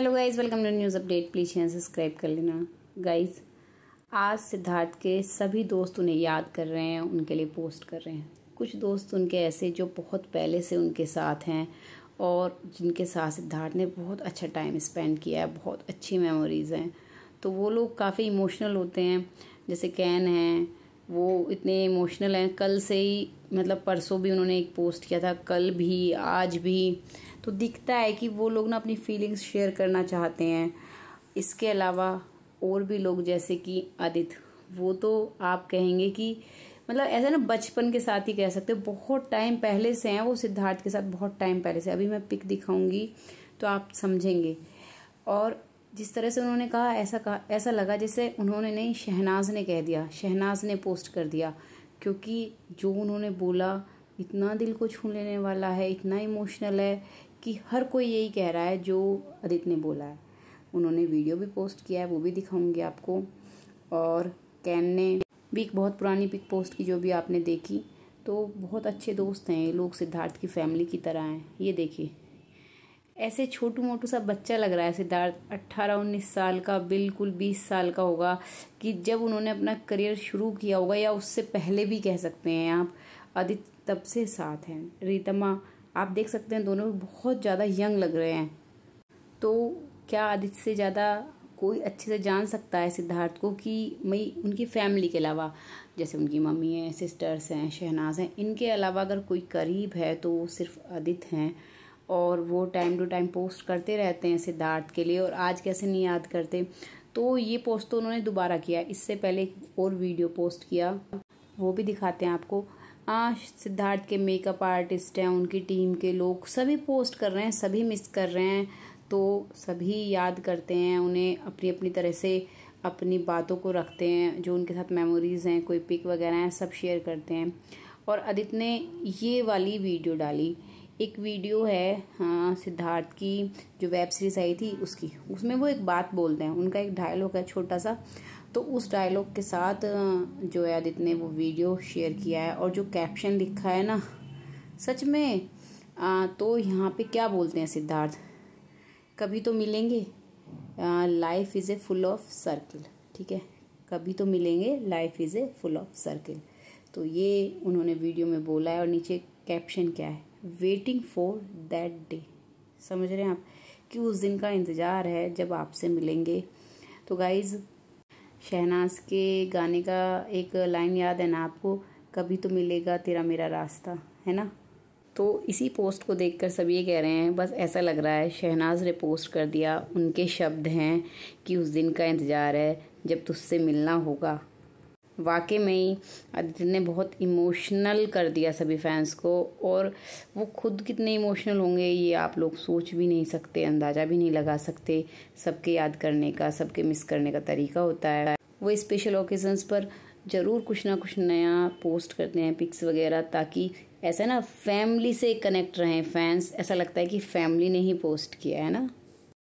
hello guys welcome to news update please यहाँ subscribe कर लेना गाइस आज सिद्धार्थ के सभी दोस्त उन्हें याद कर रहे हैं उनके लिए पोस्ट कर रहे हैं कुछ दोस्त उनके ऐसे जो बहुत पहले से उनके साथ हैं और जिनके साथ सिद्धार्थ ने बहुत अच्छा टाइम स्पेंड किया है बहुत अच्छी मेमोरीज़ हैं तो वो लोग काफ़ी इमोशनल होते हैं जैसे कैन हैं वो इतने इमोशनल हैं कल से ही मतलब परसों भी उन्होंने एक पोस्ट किया था कल भी आज भी तो दिखता है कि वो लोग ना अपनी फीलिंग्स शेयर करना चाहते हैं इसके अलावा और भी लोग जैसे कि आदित्य वो तो आप कहेंगे कि मतलब ऐसा ना बचपन के साथ ही कह सकते हो बहुत टाइम पहले से हैं वो सिद्धार्थ के साथ बहुत टाइम पहले से अभी मैं पिक दिखाऊंगी तो आप समझेंगे और जिस तरह से उन्होंने कहा ऐसा कहा ऐसा लगा जैसे उन्होंने नहीं शहनाज ने कह दिया शहनाज ने पोस्ट कर दिया क्योंकि जो उन्होंने बोला इतना दिल को छू लेने वाला है इतना इमोशनल है कि हर कोई यही कह रहा है जो आदित्य ने बोला है उन्होंने वीडियो भी पोस्ट किया है वो भी दिखाऊंगी आपको और कैन ने भी एक बहुत पुरानी पिक पोस्ट की जो भी आपने देखी तो बहुत अच्छे दोस्त हैं ये लोग सिद्धार्थ की फैमिली की तरह हैं ये देखिए ऐसे छोटू मोटू सा बच्चा लग रहा है सिद्धार्थ अट्ठारह उन्नीस साल का बिल्कुल बीस साल का होगा कि जब उन्होंने अपना करियर शुरू किया होगा या उससे पहले भी कह सकते हैं आप आदित्य तब से साथ हैं रीतमा आप देख सकते हैं दोनों बहुत ज़्यादा यंग लग रहे हैं तो क्या आदित्य से ज़्यादा कोई अच्छे से जान सकता है सिद्धार्थ को कि मई उनकी फैमिली के अलावा जैसे उनकी मम्मी हैं सिस्टर्स हैं शहनाज हैं इनके अलावा अगर कोई करीब है तो वो सिर्फ आदित्य हैं और वो टाइम टू टाइम पोस्ट करते रहते हैं सिद्धार्थ के लिए और आज कैसे नहीं याद करते तो ये पोस्ट तो उन्होंने दोबारा किया इससे पहले और वीडियो पोस्ट किया वो भी दिखाते हैं आपको हाँ सिद्धार्थ के मेकअप आर्टिस्ट हैं उनकी टीम के लोग सभी पोस्ट कर रहे हैं सभी मिस कर रहे हैं तो सभी याद करते हैं उन्हें अपनी अपनी तरह से अपनी बातों को रखते हैं जो उनके साथ मेमोरीज़ हैं कोई पिक वगैरह हैं सब शेयर करते हैं और आदित्य ने ये वाली वीडियो डाली एक वीडियो है हाँ, सिद्धार्थ की जो वेब सीरीज आई थी उसकी उसमें वो एक बात बोलते हैं उनका एक डायलॉग है छोटा सा तो उस डायलॉग के साथ जो है आदित्य ने वो वीडियो शेयर किया है और जो कैप्शन लिखा है ना सच में आ, तो यहाँ पे क्या बोलते हैं सिद्धार्थ कभी तो मिलेंगे life is a full of circle ठीक है कभी तो मिलेंगे life is a full of circle तो ये उन्होंने वीडियो में बोला है और नीचे कैप्शन क्या है वेटिंग फॉर दैट डे समझ रहे हैं आप कि उस दिन का इंतज़ार है जब आपसे मिलेंगे तो गाइज़ शहनाज के गाने का एक लाइन याद है ना आपको कभी तो मिलेगा तेरा मेरा रास्ता है ना तो इसी पोस्ट को देखकर सब ये कह रहे हैं बस ऐसा लग रहा है शहनाज ने पोस्ट कर दिया उनके शब्द हैं कि उस दिन का इंतज़ार है जब तुझसे मिलना होगा वाकई में ही आदित्य ने बहुत इमोशनल कर दिया सभी फैंस को और वो खुद कितने इमोशनल होंगे ये आप लोग सोच भी नहीं सकते अंदाज़ा भी नहीं लगा सकते सबके याद करने का सबके मिस करने का तरीका होता है वो स्पेशल ओकेजन्स पर ज़रूर कुछ ना कुछ नया पोस्ट करते हैं पिक्स वगैरह ताकि ऐसा ना फैमिली से कनेक्ट रहें फैंस ऐसा लगता है कि फैमिली ने ही पोस्ट किया है ना